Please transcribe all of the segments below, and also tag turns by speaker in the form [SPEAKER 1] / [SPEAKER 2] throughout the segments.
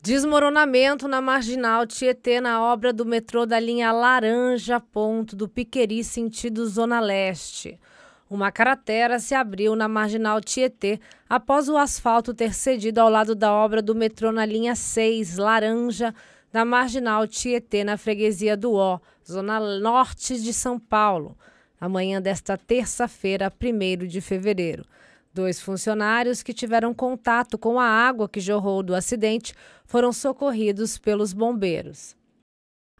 [SPEAKER 1] Desmoronamento na marginal Tietê na obra do metrô da linha Laranja Ponto do Piqueri sentido Zona Leste. Uma cratera se abriu na marginal Tietê após o asfalto ter cedido ao lado da obra do metrô na linha 6 Laranja da marginal Tietê na freguesia do Ó, Zona Norte de São Paulo, amanhã desta terça-feira, 1 de fevereiro. Dois funcionários que tiveram contato com a água que jorrou do acidente foram socorridos pelos bombeiros.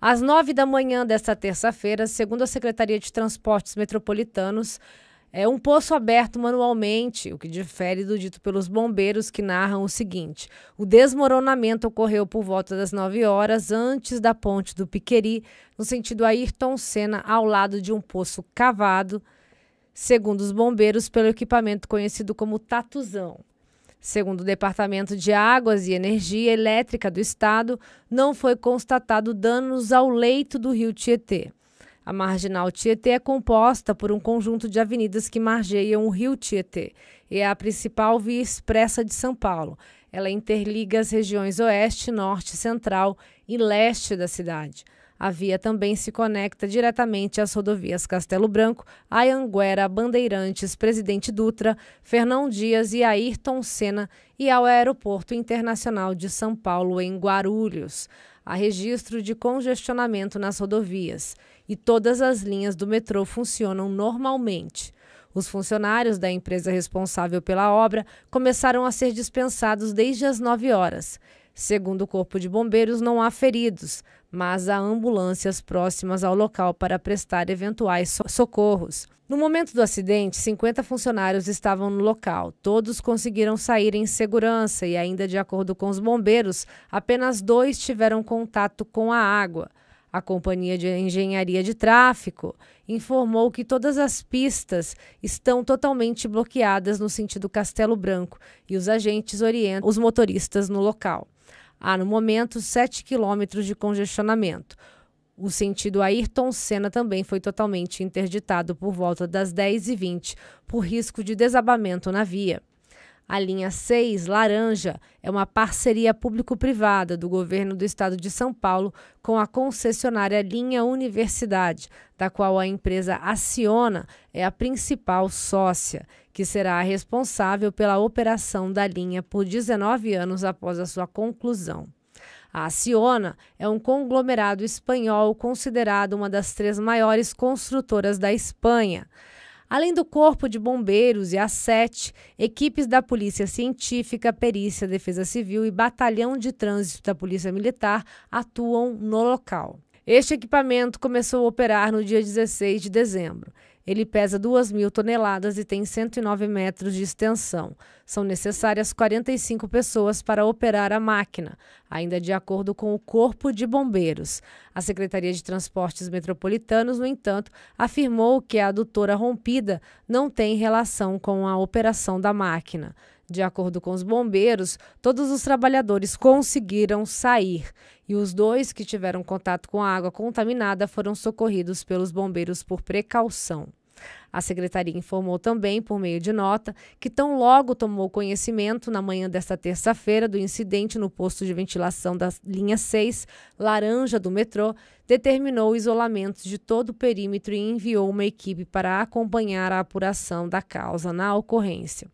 [SPEAKER 1] Às nove da manhã desta terça-feira, segundo a Secretaria de Transportes Metropolitanos, é um poço aberto manualmente, o que difere do dito pelos bombeiros que narram o seguinte: o desmoronamento ocorreu por volta das 9 horas antes da ponte do Piqueri, no sentido Ayrton Senna, ao lado de um poço cavado segundo os bombeiros, pelo equipamento conhecido como Tatuzão. Segundo o Departamento de Águas e Energia Elétrica do Estado, não foi constatado danos ao leito do rio Tietê. A marginal Tietê é composta por um conjunto de avenidas que margeiam o rio Tietê e é a principal via expressa de São Paulo. Ela interliga as regiões oeste, norte, central e leste da cidade. A via também se conecta diretamente às rodovias Castelo Branco, Ayanguera, Bandeirantes, Presidente Dutra, Fernão Dias e Ayrton Senna e ao Aeroporto Internacional de São Paulo, em Guarulhos. Há registro de congestionamento nas rodovias e todas as linhas do metrô funcionam normalmente. Os funcionários da empresa responsável pela obra começaram a ser dispensados desde as 9 horas. Segundo o Corpo de Bombeiros, não há feridos mas há ambulâncias próximas ao local para prestar eventuais socorros. No momento do acidente, 50 funcionários estavam no local. Todos conseguiram sair em segurança e, ainda de acordo com os bombeiros, apenas dois tiveram contato com a água. A Companhia de Engenharia de Tráfico informou que todas as pistas estão totalmente bloqueadas no sentido Castelo Branco e os agentes orientam os motoristas no local. Há, ah, no momento, 7 quilômetros de congestionamento. O sentido Ayrton Senna também foi totalmente interditado por volta das 10h20 por risco de desabamento na via. A linha 6, Laranja, é uma parceria público-privada do governo do estado de São Paulo com a concessionária Linha Universidade, da qual a empresa Aciona é a principal sócia, que será a responsável pela operação da linha por 19 anos após a sua conclusão. A Aciona é um conglomerado espanhol considerado uma das três maiores construtoras da Espanha. Além do Corpo de Bombeiros e a sete equipes da Polícia Científica, Perícia, Defesa Civil e Batalhão de Trânsito da Polícia Militar atuam no local. Este equipamento começou a operar no dia 16 de dezembro. Ele pesa 2 mil toneladas e tem 109 metros de extensão. São necessárias 45 pessoas para operar a máquina, ainda de acordo com o Corpo de Bombeiros. A Secretaria de Transportes Metropolitanos, no entanto, afirmou que a adutora rompida não tem relação com a operação da máquina. De acordo com os bombeiros, todos os trabalhadores conseguiram sair e os dois que tiveram contato com a água contaminada foram socorridos pelos bombeiros por precaução. A secretaria informou também, por meio de nota, que tão logo tomou conhecimento, na manhã desta terça-feira, do incidente no posto de ventilação da linha 6, laranja do metrô, determinou o isolamento de todo o perímetro e enviou uma equipe para acompanhar a apuração da causa na ocorrência.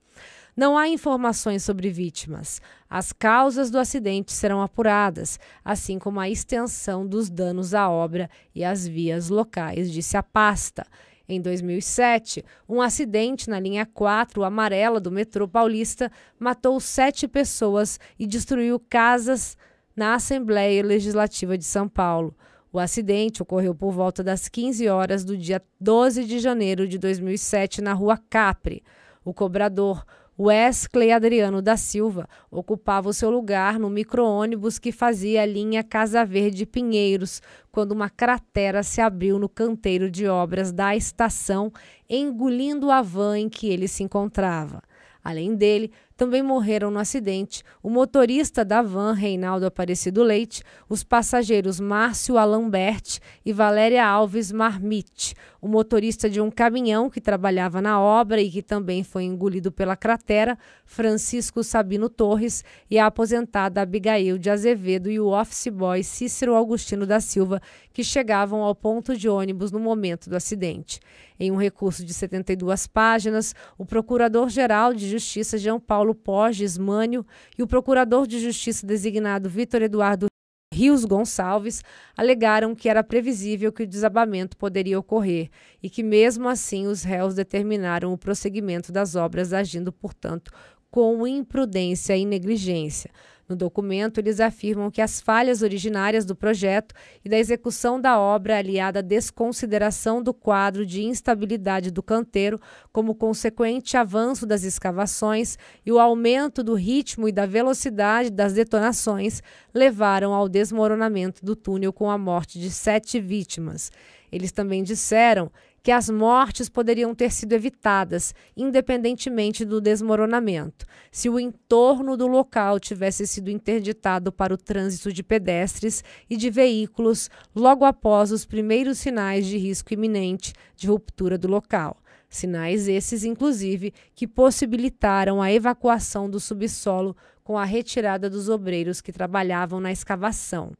[SPEAKER 1] Não há informações sobre vítimas. As causas do acidente serão apuradas, assim como a extensão dos danos à obra e às vias locais, disse a pasta. Em 2007, um acidente na linha 4 amarela do metrô paulista matou sete pessoas e destruiu casas na Assembleia Legislativa de São Paulo. O acidente ocorreu por volta das 15 horas do dia 12 de janeiro de 2007 na rua Capri. O cobrador Wesley Adriano da Silva ocupava o seu lugar no micro-ônibus que fazia a linha Casa Verde Pinheiros, quando uma cratera se abriu no canteiro de obras da estação, engolindo a van em que ele se encontrava. Além dele, também morreram no acidente o motorista da van Reinaldo Aparecido Leite, os passageiros Márcio Alambert e Valéria Alves Marmite o motorista de um caminhão que trabalhava na obra e que também foi engolido pela cratera, Francisco Sabino Torres, e a aposentada Abigail de Azevedo e o office boy Cícero Augustino da Silva, que chegavam ao ponto de ônibus no momento do acidente. Em um recurso de 72 páginas, o Procurador-Geral de Justiça Jean Paulo Poges Mânio e o Procurador de Justiça designado Vitor Eduardo Rios Gonçalves alegaram que era previsível que o desabamento poderia ocorrer e que, mesmo assim, os réus determinaram o prosseguimento das obras, agindo, portanto, com imprudência e negligência. No documento, eles afirmam que as falhas originárias do projeto e da execução da obra, aliada à desconsideração do quadro de instabilidade do canteiro, como consequente avanço das escavações e o aumento do ritmo e da velocidade das detonações, levaram ao desmoronamento do túnel com a morte de sete vítimas. Eles também disseram que as mortes poderiam ter sido evitadas, independentemente do desmoronamento, se o entorno do local tivesse sido interditado para o trânsito de pedestres e de veículos logo após os primeiros sinais de risco iminente de ruptura do local. Sinais esses, inclusive, que possibilitaram a evacuação do subsolo com a retirada dos obreiros que trabalhavam na escavação.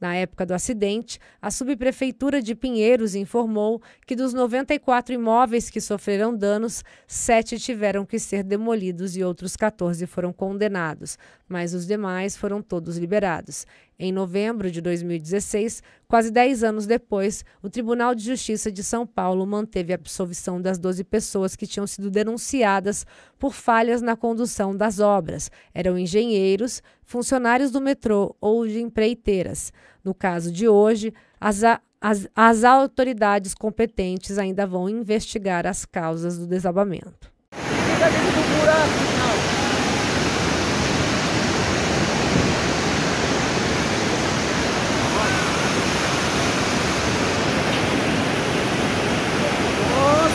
[SPEAKER 1] Na época do acidente, a subprefeitura de Pinheiros informou que dos 94 imóveis que sofreram danos, sete tiveram que ser demolidos e outros 14 foram condenados, mas os demais foram todos liberados. Em novembro de 2016, quase 10 anos depois, o Tribunal de Justiça de São Paulo manteve a absolvição das 12 pessoas que tinham sido denunciadas por falhas na condução das obras. Eram engenheiros, funcionários do metrô ou de empreiteiras. No caso de hoje, as, as, as autoridades competentes ainda vão investigar as causas do desabamento. Fica dentro do buraco,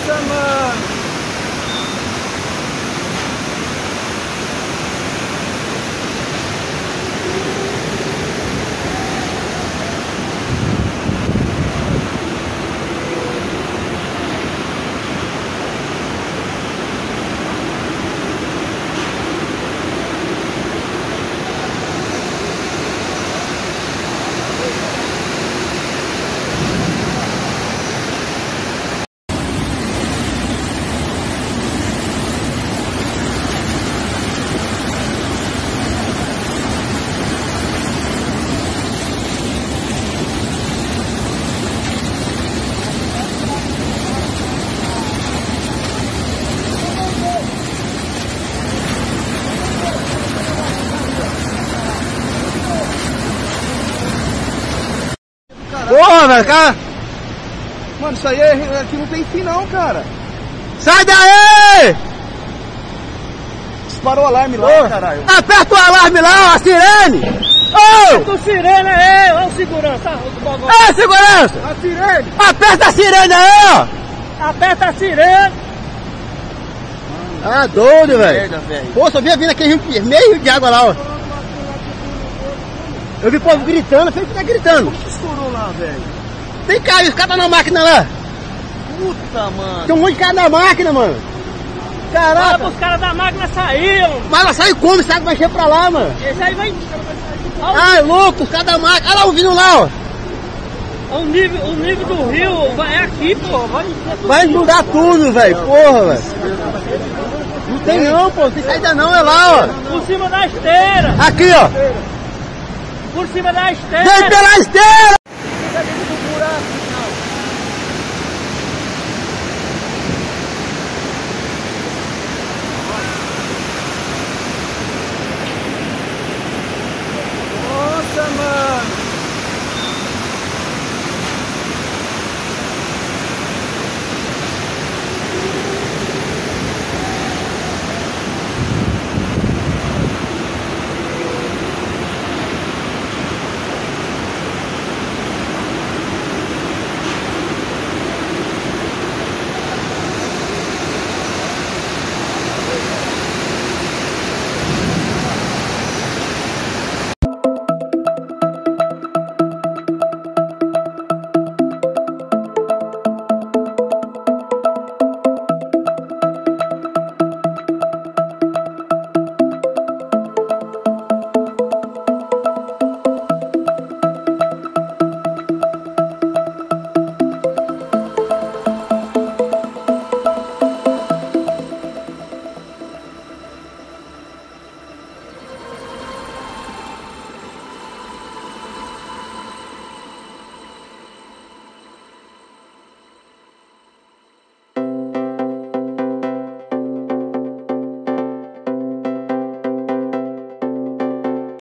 [SPEAKER 1] 这么。Porra, velho, cara. Mano, isso aí é, aqui é não tem fim não, cara. Sai daí! Disparou o alarme lá, Ô, caralho. Aperta o alarme lá, ó, a sirene! Ô! Aperta o sirene aí, ó, o segurança. Ô, segurança! A sirene! Aperta a sirene aí, ó! Aperta a sirene! Ah, doido, velho. Pô, só via vindo aquele meio de água lá, ó. Eu vi o povo gritando, eu sei que tá gritando. Como que estourou lá, velho? Tem cara, os caras tá na máquina lá. Puta, mano. Tem um monte de cara na máquina, mano. Caraca. os caras da máquina saíram. Mas ela sai como? Sabe que vai chegar pra lá, mano. Esse aí vai... Ah, é louco, os caras da máquina. Olha lá o vinho lá, ó. O nível, o nível do rio é aqui, pô. Vai, vai mudar tudo, velho. Porra, velho. Não tem não, pô. Não tem saída não, é lá, ó. Por cima da esteira. Aqui, ó. Por cima da esteira! Vem pela esteira!